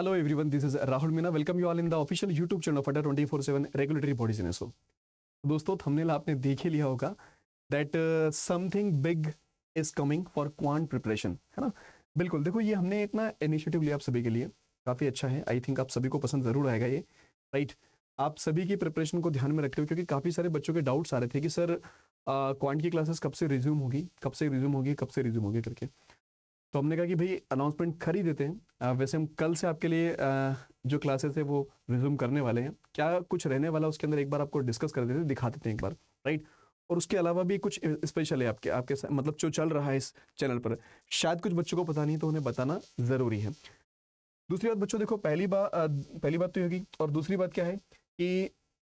Hello everyone, this is Rahul Meena welcome you all in the official YouTube channel of twenty four seven regulatory Bodies in so दोस्तों thumbnail आपने देख ही लिया होगा that something big is coming for quant preparation है ना बिल्कुल देखो ये हमने इतना इनिशिएटिव लिया आप सभी के लिए काफ़ी अच्छा है आई थिंक आप सभी को पसंद ज़रूर आएगा ये राइट आप सभी की प्रिपरेशन को ध्यान में रखते हो क्योंकि काफ़ी सारे बच्चों के डाउट्स आ रहे थे कि सर क्वांट uh, की क्लासेस कब से रिज्यूम होगी कब से रिज्यूम होगी कब से रिज्यूम होगी करके तो हमने कहा कि भाई अनाउंसमेंट ही देते हैं वैसे हम कल से आपके लिए जो क्लासेस है वो रिज्यूम करने वाले हैं क्या कुछ रहने वाला उसके अंदर एक बार आपको डिस्कस कर देते हैं दिखा देते हैं एक बार राइट और उसके अलावा भी कुछ स्पेशल है आपके आपके मतलब जो चल रहा है इस चैनल पर शायद कुछ बच्चों को पता नहीं तो उन्हें बताना ज़रूरी है दूसरी बात बच्चों देखो पहली बात पहली बात तो होगी और दूसरी बात क्या है कि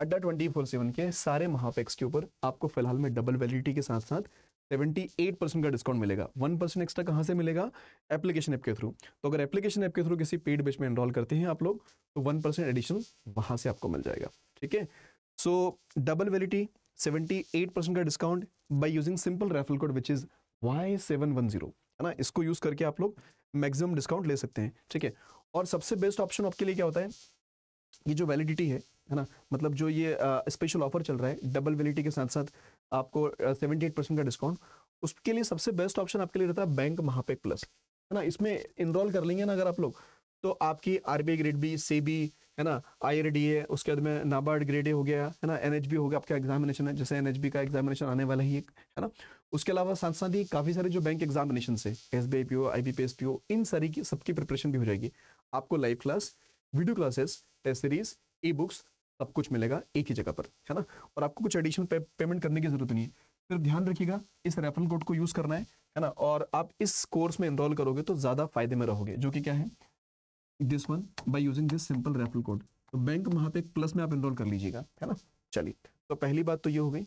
अड्डा ट्वेंटी फोर सेवन के सारे महापैक्स के ऊपर आपको फिलहाल में डबल वैलिडिटी के साथ साथ 78 परसेंट का डिस्काउंट मिलेगा वन परसेंट एक्स्ट्रा कहाँ से मिलेगा एप्लीकेशन ऐप के थ्रू तो अगर एप्लीकेशन ऐप के थ्रू किसी पेड बेच में एनरोल करते हैं आप लोग तो वन परसेंट एडिशनल वहाँ से आपको मिल जाएगा ठीक है सो डबल वेलिटी 78 परसेंट का discount by using simple referral code which is Y seven one zero है ना इसको यूज़ करके आप लोग मैक्सिमम डिस्काउंट ले सकते हैं ठीक है और सबसे बेस्ट ऑप्शन आपके लिए क्या होता है ये जो वैलिडिटी है है ना मतलब जो ये स्पेशल ऑफर चल रहा है डबल वेलिटी के साथ साथ आपको सेवेंटी एट परसेंट का डिस्काउंट उसके लिए सबसे बेस्ट ऑप्शन आपके लिए रहता है बैंक महापेक प्लस है ना इसमें इनरोल कर लेंगे ना अगर आप लोग तो आपकी R B grade B B C B ना आई आर डी ए उसके बाद में नाबार्ड ग्रेड ए हो गया है ना एन एच बी हो गया आपका एग्जामिनेशन है जैसे एन एच बी का एग्जामिनेशन आने वाला ही है ना उसके अलावा साथ साथ ही काफ़ी सारे जो बैंक एग्जामिनेशन से S B I P O I B P S P O इन सारी की सबकी प्रिपरेशन भी हो जाएगी आपको live class video classes test series e books सब कुछ मिलेगा एक ही जगह पर है ना और आपको कुछ एडिशनल पे, पेमेंट करने की जरूरत नहीं है सिर्फ ध्यान रखिएगा इस रेफरल कोड को यूज़ करना है है ना और आप इस कोर्स में इनरोल करोगे तो ज़्यादा फायदे में रहोगे जो कि क्या है this one by using this simple referral code तो बैंक वहां पे प्लस में आप इनरोल कर लीजिएगा है ना चलिए तो पहली बात तो ये हो गई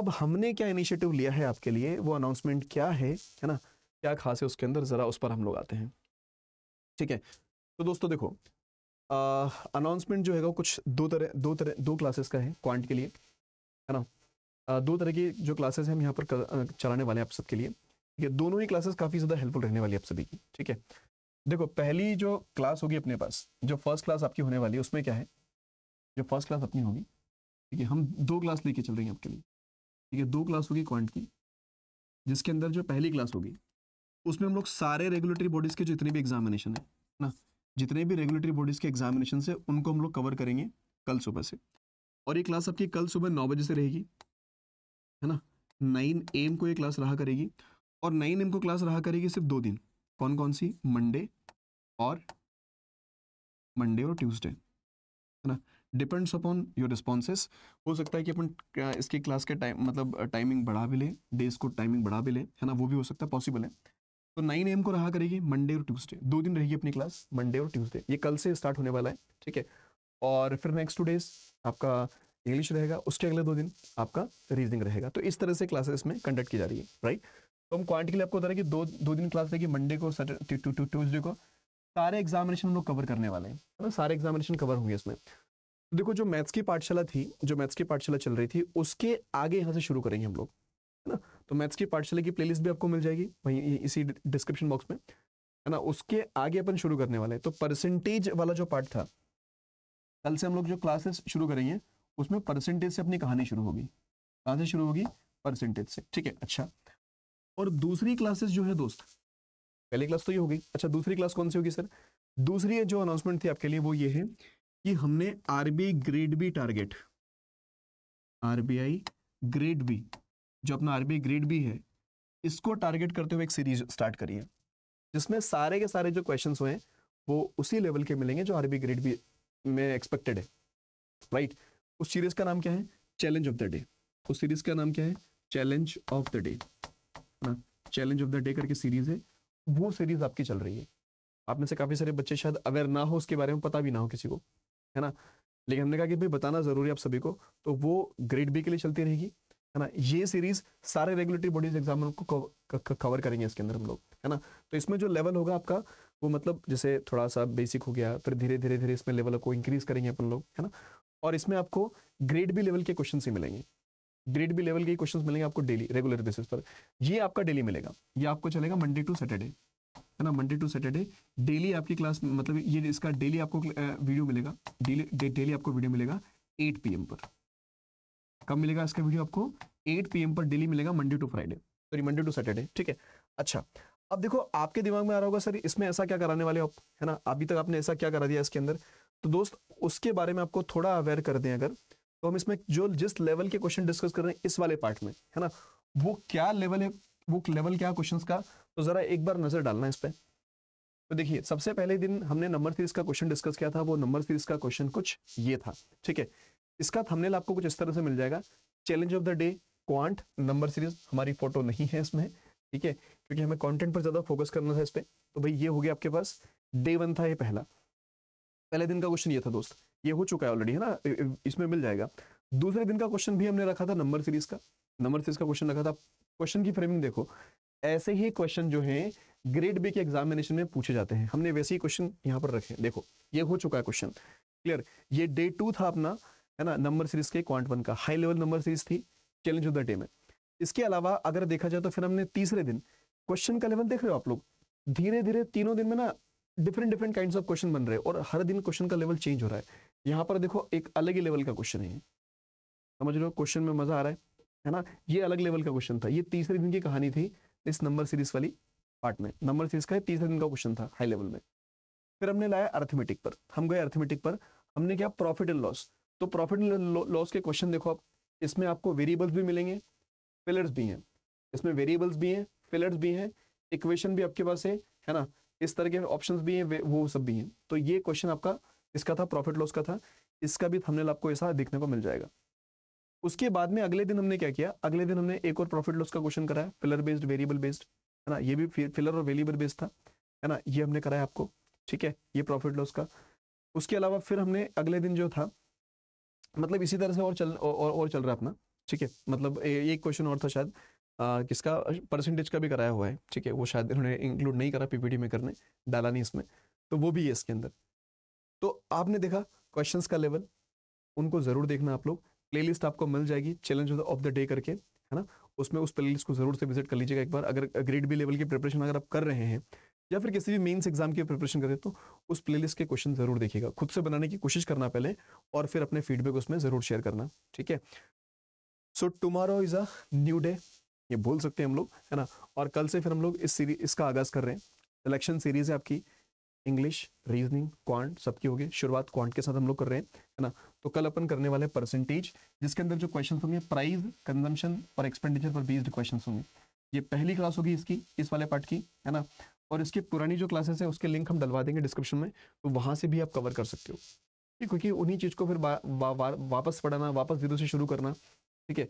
अब हमने क्या इनिशिएटिव लिया है आपके लिए वो अनाउंसमेंट क्या है है ना क्या खास है उसके अंदर ज़रा उस पर हम लोग आते हैं ठीक है तो दोस्तों देखो अनाउंसमेंट जो है वो कुछ दो तरह दो तरह दो क्लासेस का है क्वांट के लिए है ना दो तरह की जो क्लासेस हम यहाँ पर कर, चलाने वाले हैं आप सबके लिए ठीक है दोनों ही क्लासेस काफ़ी ज़्यादा हेल्पफुल रहने वाली है आप सभी की ठीक है देखो पहली जो क्लास होगी अपने पास जो फर्स्ट क्लास आपकी होने वाली है उसमें क्या है जो फर्स्ट क्लास अपनी होगी ठीक है हम दो क्लास लेके चल रहे हैं आपके लिए ठीक है दो क्लास होगी क्वांट की जिसके अंदर जो पहली क्लास होगी उसमें हम लोग सारे रेगुलेटरी बॉडीज़ के जो इतने भी एग्जामिनेशन है ना जितने भी रेगुलेटरी बॉडीज़ के एग्जामिनेशन है उनको हम लोग कवर करेंगे कल सुबह से और ये क्लास आपकी कल सुबह नौ बजे से रहेगी है ना नाइन एम को ये क्लास रहा करेगी और नाइन एम को क्लास रहा करेगी सिर्फ दो दिन कौन कौन सी मंडे और मंडे और ट्यूसडे है ना डिपेंड्स अपॉन योर रिस्पॉन्सेस हो सकता है कि अपन इसकी क्लास के टाइम मतलब टाइमिंग बढ़ा भी लें डेज को टाइमिंग बढ़ा भी लें है ना वो भी हो सकता है पॉसिबल है तो नाइन एम को रहा करेगी मंडे और ट्यूसडे दो दिन रहेगी अपनी क्लास मंडे और ट्यूसडे ये कल से स्टार्ट होने वाला है ठीक है और फिर नेक्स्ट टू डेज आपका इंग्लिश रहेगा उसके अगले दो दिन आपका रीजनिंग रहेगा तो इस तरह से क्लासेस में कंडक्ट की जा रही है राइट तो हम क्वांटिटी लिए आपको बता रहे कि दो दो दिन क्लास रहेगी मंडे को ट्यूजडे को सारे एग्जामिनेशन हम लोग कवर करने वाले हैं ना सारे एग्जामिनेशन कवर होंगे इसमें देखो जो मैथ्स की पाठशाला थी जो मैथ्स की पाठशाला चल रही थी उसके आगे यहाँ से शुरू करेंगे हम लोग तो मैथ्स की पाठशाला की प्लेलिस्ट भी आपको मिल जाएगी वहीं इसी डिस्क्रिप्शन बॉक्स में है ना उसके आगे अपन शुरू करने वाले हैं तो परसेंटेज वाला जो पार्ट था कल से हम लोग जो क्लासेस शुरू करेंगे उसमें परसेंटेज से अपनी कहानी शुरू होगी कहाँ से शुरू होगी परसेंटेज से ठीक है अच्छा और दूसरी क्लासेस जो है दोस्त पहली क्लास तो ये होगी अच्छा दूसरी क्लास कौन सी होगी सर दूसरी जो अनाउंसमेंट थी आपके लिए वो ये है कि हमने R grade B target RBI grade B जो अपना आरबीआई ग्रेड भी है इसको टारगेट करते हुए एक सीरीज स्टार्ट करिए जिसमें सारे के सारे जो क्वेश्चन हुए हैं वो उसी लेवल के मिलेंगे जो आरबी ग्रेड भी में एक्सपेक्टेड है राइट right? उस सीरीज का नाम क्या है चैलेंज ऑफ द डे उस सीरीज का नाम क्या है चैलेंज ऑफ द डे ना चैलेंज ऑफ द डे करके सीरीज है वो सीरीज आपकी चल रही है आप में से काफ़ी सारे बच्चे शायद अवेयर ना हो उसके बारे में पता भी ना हो किसी को है ना लेकिन हमने कहा कि भाई बताना ज़रूरी है आप सभी को तो वो ग्रेड बी के लिए चलती रहेगी है ना ये सीरीज सारे रेगुलेटरी बॉडीज एग्जाम को कवर करेंगे इसके अंदर हम लोग है ना तो इसमें जो लेवल होगा आपका वो मतलब जैसे थोड़ा सा बेसिक हो गया फिर धीरे धीरे धीरे इसमें लेवल को इंक्रीज करेंगे अपन लोग है ना और इसमें आपको ग्रेड बी लेवल के क्वेश्चन ही मिलेंगे ग्रेड बी लेवल के क्वेश्चन मिलेंगे आपको डेली रेगुलर बेसिस पर ये आपका डेली मिलेगा ये आपको चलेगा मंडे टू सैटरडे है ना मंडे टू सैटरडे डेली आपकी क्लास मतलब ये इसका डेली आपको वीडियो मिलेगा डेली आपको वीडियो मिलेगा एट पी पर कब मिलेगा इसका वीडियो आपको एट पी पर डेली मिलेगा Monday to Friday sorry Monday to Saturday ठीक है अच्छा अब देखो आपके दिमाग में आ रहा होगा सर इसमें ऐसा क्या कराने वाले आप है ना अभी तक आपने ऐसा क्या करा दिया इसके अंदर तो दोस्त उसके बारे में आपको थोड़ा अवेयर कर दें अगर तो हम इसमें जो जिस लेवल के क्वेश्चन डिस्कस कर रहे हैं इस वाले पार्ट में है ना वो क्या लेवल है वो लेवल क्या क्वेश्चंस का तो जरा एक बार नजर डालना इस पर तो देखिए सबसे पहले दिन हमने नंबर सीरीज का क्वेश्चन डिस्कस किया था वो नंबर सीरीज का क्वेश्चन कुछ ये था ठीक है इसका थंबनेल आपको कुछ इस तरह से मिल जाएगा challenge of the day quant number series हमारी फोटो नहीं है इसमें ठीक है क्योंकि हमें कंटेंट पर ज़्यादा फोकस करना था इस पर तो भाई ये हो गया आपके पास डे वन था ये पहला पहले दिन का क्वेश्चन ये था दोस्त ये हो चुका है ऑलरेडी है ना इसमें मिल जाएगा दूसरे दिन का क्वेश्चन भी हमने रखा था नंबर सीरीज का नंबर सीरीज का क्वेश्चन रखा था क्वेश्चन की फ्रेमिंग देखो ऐसे ही क्वेश्चन जो है ग्रेड बी के एग्जामिनेशन में पूछे जाते हैं हमने वैसे ही क्वेश्चन यहाँ पर रखे देखो ये हो चुका है क्वेश्चन क्लियर ये डे टू था अपना है ना नंबर सीरीज के क्वांट वन का हाई लेवल नंबर सीरीज थी चैलेंज ऑफ द डे में इसके अलावा अगर देखा जाए तो फिर हमने तीसरे दिन क्वेश्चन का लेवल देख रहे हो आप लोग धीरे धीरे तीनों दिन में ना different different kind of question बन रहे और हर दिन क्वेश्चन का लेवल चेंज हो रहा है यहाँ पर देखो एक अलग ही लेवल का क्वेश्चन है समझ लो क्वेश्चन में मजा आ रहा है है ना ये अलग लेवल का क्वेश्चन था ये तीसरे दिन की कहानी थी इस नंबर सीरीज वाली पार्ट में नंबर सीरीज का तीसरे दिन का क्वेश्चन था हाई लेवल में फिर हमने लाया अर्थमेटिक पर हम गए अर्थमेटिक पर हमने क्या प्रॉफिट एंड लॉस तो प्रॉफिट लॉस के क्वेश्चन देखो आप इसमें आपको वेरिएबल्स भी मिलेंगे फिलर्स भी हैं इसमें वेरिएबल्स भी हैं फिलर्स भी हैं इक्वेशन भी आपके पास है है ना इस तरह के ऑप्शन भी हैं वो सब भी हैं तो ये क्वेश्चन आपका इसका था प्रॉफिट लॉस का था इसका भी हमने आपको ऐसा देखने को मिल जाएगा उसके बाद में अगले दिन हमने क्या किया अगले दिन हमने एक और प्रॉफिट लॉस का क्वेश्चन कराया फिलर बेस्ड वेरिएबल बेस्ड है ना ये भी फिलर और वेरिएबल बेस्ड था है ना ये हमने कराया आपको ठीक है ये प्रॉफिट लॉस का उसके अलावा फिर हमने अगले दिन जो था मतलब इसी तरह से और चल और और चल रहा है अपना ठीक है मतलब एक क्वेश्चन और था शायद आ, किसका परसेंटेज का भी कराया हुआ है ठीक है वो शायद इन्होंने इंक्लूड नहीं करा पीपीटी में करने डाला नहीं इसमें तो वो भी है इसके अंदर तो आपने देखा क्वेश्चंस का लेवल उनको ज़रूर देखना आप लोग प्लेलिस्ट आपको मिल जाएगी चैलेंज ऑफ द डे करके है ना उसमें उस प्ले को ज़रूर से विजिट कर लीजिएगा एक बार अगर ग्रेड बी लेवल की प्रिपरेशन अगर आप कर रहे हैं या फिर किसी भी मेन्स एग्जाम की प्रिपरेशन करें तो उस प्लेलिस्ट के क्वेश्चन जरूर देखिएगा खुद से बनाने की कोशिश करना पहले और फिर अपने फीडबैक उसमें जरूर शेयर करना ठीक है so tomorrow is a new day ये बोल सकते हैं हम लोग है ना और कल से फिर हम लोग इस सीरीज इसका आगाज कर रहे हैं इलेक्शन सीरीज है आपकी इंग्लिश रीजनिंग क्वांट सबकी होगी शुरुआत क्वांट के साथ हम लोग कर रहे हैं है ना तो कल अपन करने वाले परसेंटेज जिसके अंदर जो क्वेश्चन होंगे प्राइस कंजम्पशन और एक्सपेंडिचर पर बेस्ड क्वेश्चन होंगे ये पहली क्लास होगी इसकी इस वाले पार्ट की है ना और इसकी पुरानी जो क्लासेस हैं उसके लिंक हम डलवा देंगे डिस्क्रिप्शन में तो वहाँ से भी आप कवर कर सकते हो ठीक क्योंकि उन्हीं चीज़ को फिर वा, वा, वा, वापस पढ़ाना वापस जीरो से शुरू करना ठीक है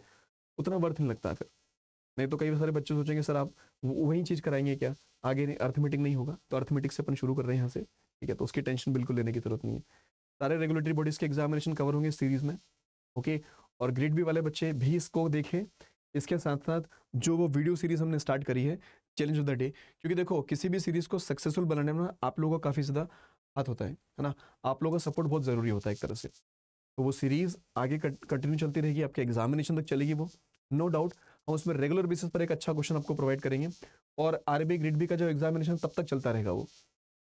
उतना वर्थ नहीं लगता फिर नहीं तो कई सारे बच्चे सोचेंगे सर आप वही चीज़ कराएंगे क्या आगे अर्थमेटिक नहीं होगा तो अर्थमेटिक से अपन शुरू कर रहे हैं यहाँ से ठीक है तो उसकी टेंशन बिल्कुल लेने की जरूरत नहीं है सारे रेगुलेटरी बॉडीज़ के एग्जामिनेशन कवर होंगे सीरीज़ में ओके और ग्रेड बी वाले बच्चे भी इसको देखें इसके साथ साथ जो वो वीडियो सीरीज़ हमने स्टार्ट करी है चैलेंज ऑफ द डे क्योंकि देखो किसी भी सीरीज़ को सक्सेसफुल बनाने में आप लोगों का काफ़ी ज़्यादा हाथ होता है है ना आप लोगों का सपोर्ट बहुत ज़रूरी होता है एक तरह से तो वो सीरीज़ आगे कंटिन्यू चलती रहेगी आपके एग्जामिनेशन तक चलेगी वो नो डाउट हम उसमें रेगुलर बेसिस पर एक अच्छा क्वेश्चन आपको प्रोवाइड करेंगे और आर बी ग्रेड बी का जो एग्जामिनेशन तब तक चलता रहेगा वो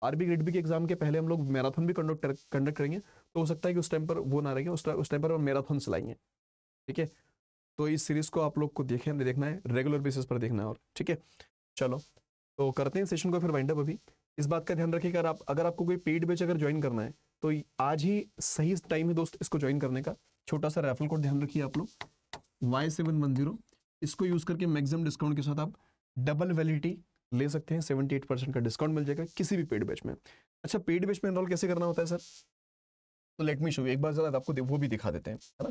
आर बी ग्रेड बी के एग्जाम के पहले हम लोग मैराथन भी कंडक्ट कंडक्ट करेंगे तो हो सकता है कि उस टाइम पर वो ना रहेगा उस टाइम पर हम मैराथन चलाएंगे ठीक है तो इस सीरीज़ को आप लोग को देखें देखना है रेगुलर बेसिस पर देखना है और ठीक है चलो तो करते हैं सेशन को फिर वाइंड अप अभी इस बात का ध्यान रखिएगा आप अगर आपको कोई पेड बेच अगर ज्वाइन करना है तो आज ही सही टाइम है दोस्त इसको ज्वाइन करने का छोटा सा रेफरल कोड ध्यान रखिए आप लोग वाई सेवन वन जीरो इसको यूज करके मैक्सिमम डिस्काउंट के साथ आप डबल वैलिडिटी ले सकते हैं सेवेंटी एट परसेंट का डिस्काउंट मिल जाएगा किसी भी पेड बेच में अच्छा पेड बेच में इनरोल कैसे करना होता है सर तो लेट मी शो एक बार जरा आपको वो भी दिखा देते हैं है ना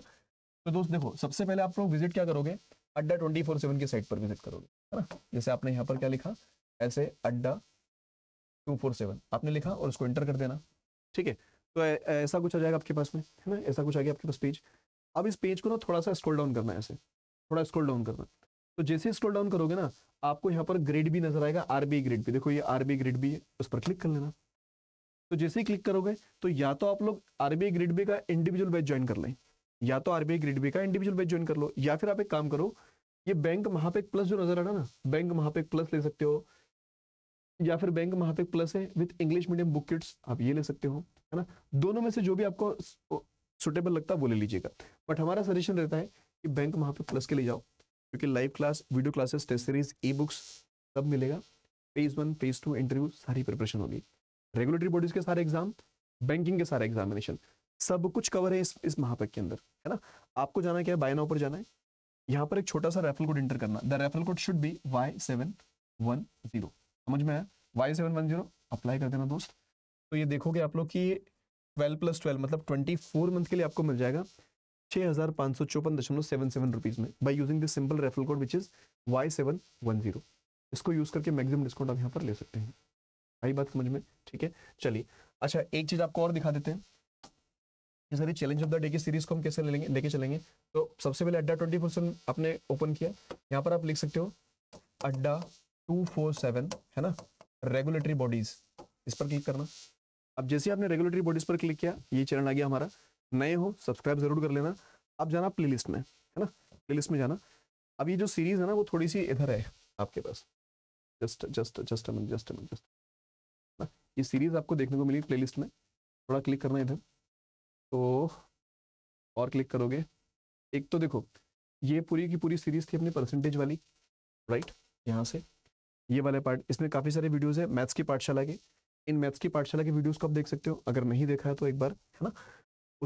तो दोस्त देखो सबसे पहले आप लोग विजिट क्या करोगे अड्डा ट्वेंटी फोर सेवन की साइट पर विजिट करोगे है ना जैसे आपने यहाँ पर क्या लिखा ऐसे अड्डा टू फोर सेवन आपने लिखा और उसको एंटर कर देना ठीक है तो ऐसा कुछ आ जाएगा आपके पास में है ना ऐसा कुछ आ गया आपके पास पेज अब इस पेज को ना थोड़ा सा स्क्रॉल डाउन करना है ऐसे थोड़ा स्क्रॉल डाउन करना तो जैसे स्क्रॉल डाउन करोगे ना आपको यहाँ पर ग्रेड भी नजर आएगा बी ग्रेड भी देखो ये बी ग्रेड भी है उस पर क्लिक कर लेना तो जैसे ही क्लिक करोगे तो या तो आप लोग आरबीआई ग्रेड बी का इंडिविजुअल बैच ज्वाइन कर लें या तो आरबीआई ग्रेड बी का इंडिविजुअल बैच ज्वाइन कर लो या फिर आप एक काम करो ये बैंक वहां महापेक प्लस जो नजर आ रहा ना बैंक वहां महापेक प्लस ले सकते हो या फिर बैंक वहां महापेक प्लस है with English medium book kits आप ये ले सकते हो है ना दोनों में से जो भी आपको सुटेबल लगता है वो ले लीजिएगा बट हमारा सजेशन रहता है कि बैंक वहां महापेक प्लस के ले जाओ क्योंकि live class video classes test series e books सब मिलेगा phase one phase two interview सारी प्रिपरेशन होगी रेगुलेटरी बॉडीज के सारे एग्जाम बैंकिंग के सारे एग्जामिनेशन सब कुछ कवर है इस इस महापैक के अंदर है ना आपको जाना क्या है बाय नाउ पर जाना है यहाँ पर एक छोटा सा रेफरल कोड इंटर करना the referral code should be Y seven one zero समझ में आया Y seven one zero apply कर देना दोस्त तो ये देखोगे आप लोग कि ट्वेल्व प्लस ट्वेल्व मतलब ट्वेंटी फोर मंथ के लिए आपको मिल जाएगा छः हज़ार पाँच सौ चौपन दशमलव सेवन सेवन रुपीज़ में by using this simple referral code which is Y seven one zero इसको यूज़ करके मैक्सिमम डिस्काउंट आप यहाँ पर ले सकते हैं आई बात समझ में ठीक है चलिए अच्छा एक चीज़ आपको और दिखा देते हैं ये सारी चैलेंज ऑफ द डे की सीरीज को हम कैसे लेंगे लेके चलेंगे तो सबसे पहले अड्डा ट्वेंटी फोर आपने ओपन किया यहाँ पर आप लिख सकते हो अड्डा टू फोर सेवन है ना रेगुलेटरी बॉडीज इस पर क्लिक करना अब जैसे आपने रेगुलेटरी बॉडीज पर क्लिक किया ये चैनल आ गया हमारा नए हो सब्सक्राइब जरूर कर लेना अब जाना प्लेलिस्ट में है ना प्लेलिस्ट में जाना अब ये जो सीरीज है ना वो थोड़ी सी इधर है आपके पास just just just just just ना ये सीरीज आपको देखने को मिली प्लेलिस्ट में थोड़ा क्लिक करना इधर तो और क्लिक करोगे एक तो देखो ये पूरी की पूरी सीरीज थी अपनी परसेंटेज वाली राइट यहाँ से ये वाले पार्ट इसमें काफ़ी सारे वीडियोज है मैथ्स की पाठशाला के इन मैथ्स की पाठशाला के वीडियोज को आप देख सकते हो अगर नहीं देखा है तो एक बार है ना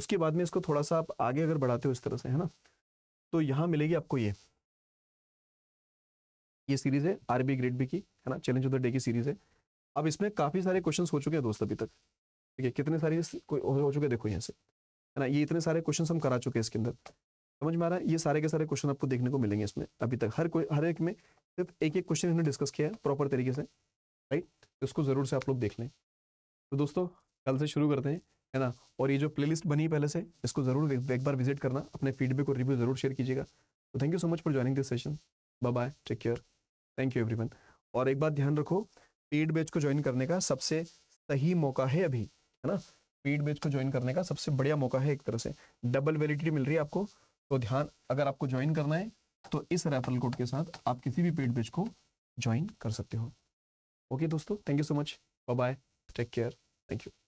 उसके बाद में इसको थोड़ा सा आप आगे अगर बढ़ाते हो इस तरह से है ना तो यहाँ मिलेगी आपको ये ये सीरीज है आरबी ग्रेड बी की है ना चैलेंज ऑफ द डे की सीरीज है अब इसमें काफ़ी सारे क्वेश्चन हो चुके हैं दोस्त अभी तक ठीक है कितने सारे हो चुके देखो यहाँ से है ना ये इतने सारे क्वेश्चन हम करा चुके हैं इसके अंदर समझ में आ रहा है ये सारे के सारे क्वेश्चन आपको देखने को मिलेंगे इसमें अभी तक हर कोई हर एक में सिर्फ एक एक क्वेश्चन हमने डिस्कस किया है प्रॉपर तरीके से राइट इसको ज़रूर से आप लोग देख लें तो दोस्तों कल से शुरू करते हैं है ना और ये जो प्लेलिस्ट बनी पहले से इसको ज़रूर एक बार विजिट करना अपने फीडबैक और रिव्यू ज़रूर शेयर कीजिएगा तो thank you so much for joining this session bye bye take care thank you everyone और एक बात ध्यान रखो पेड बैच को ज्वाइन करने का सबसे सही मौका है अभी है ना पेड बैच को ज्वाइन करने का सबसे बढ़िया मौका है एक तरह से डबल वैलिडिटी मिल रही है आपको तो ध्यान अगर आपको ज्वाइन करना है तो इस रेफरल कोड के साथ आप किसी भी पेड बैच को ज्वाइन कर सकते हो ओके दोस्तों thank you so much bye take care thank you